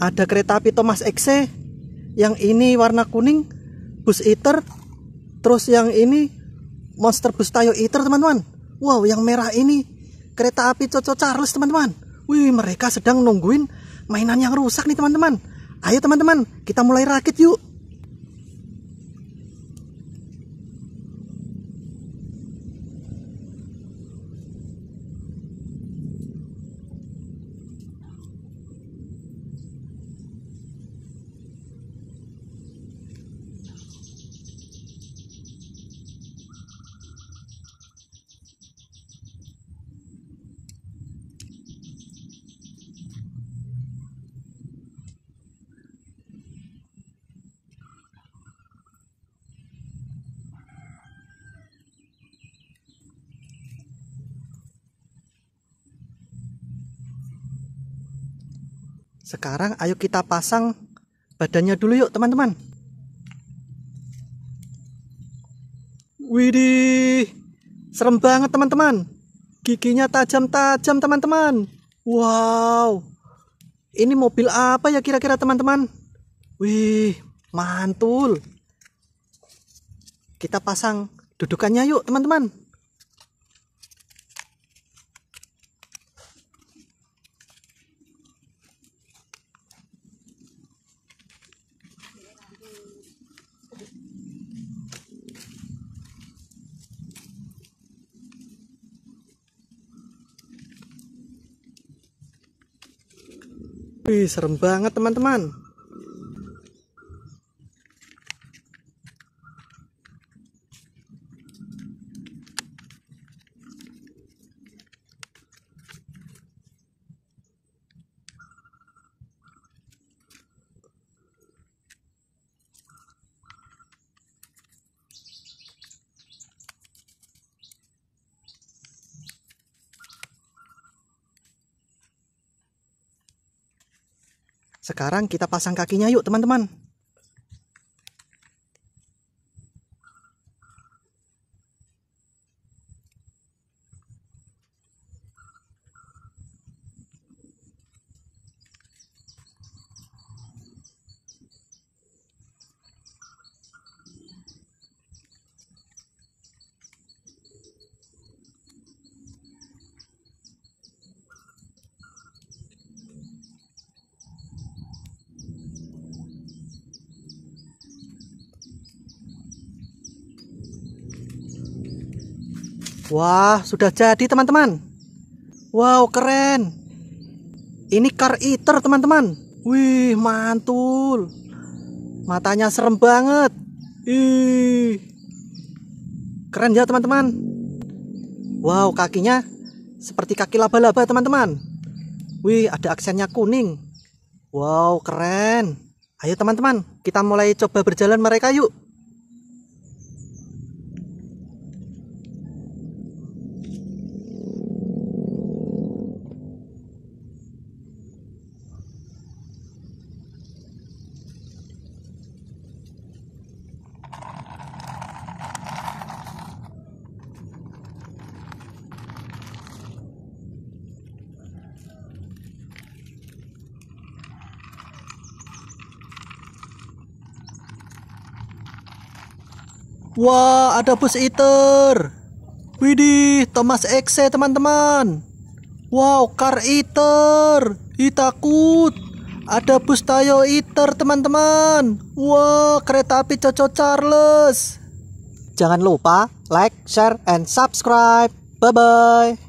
ada kereta api Thomas XC yang ini warna kuning bus Eater, terus yang ini monster bus tayo Eater teman-teman wow yang merah ini kereta api Coco Charles teman-teman wih mereka sedang nungguin mainan yang rusak nih teman-teman ayo teman-teman kita mulai rakit yuk Sekarang ayo kita pasang badannya dulu yuk teman-teman. Widih, serem banget teman-teman. Giginya tajam-tajam teman-teman. Wow, ini mobil apa ya kira-kira teman-teman? Wih, mantul. Kita pasang dudukannya yuk teman-teman. Wih, serem banget teman-teman. Sekarang kita pasang kakinya yuk teman-teman. Wah, sudah jadi teman-teman. Wow, keren. Ini car eater teman-teman. Wih, mantul. Matanya serem banget. Ih. Keren ya teman-teman. Wow, kakinya seperti kaki laba-laba teman-teman. Wih, ada aksennya kuning. Wow, keren. Ayo teman-teman, kita mulai coba berjalan mereka yuk. Wah, ada bus eater. Widih, Thomas Exe teman-teman. Wow, car eater. Ih takut. Ada bus Tayo eater teman-teman. Wah, kereta api Coco Charles. Jangan lupa like, share, and subscribe. Bye-bye.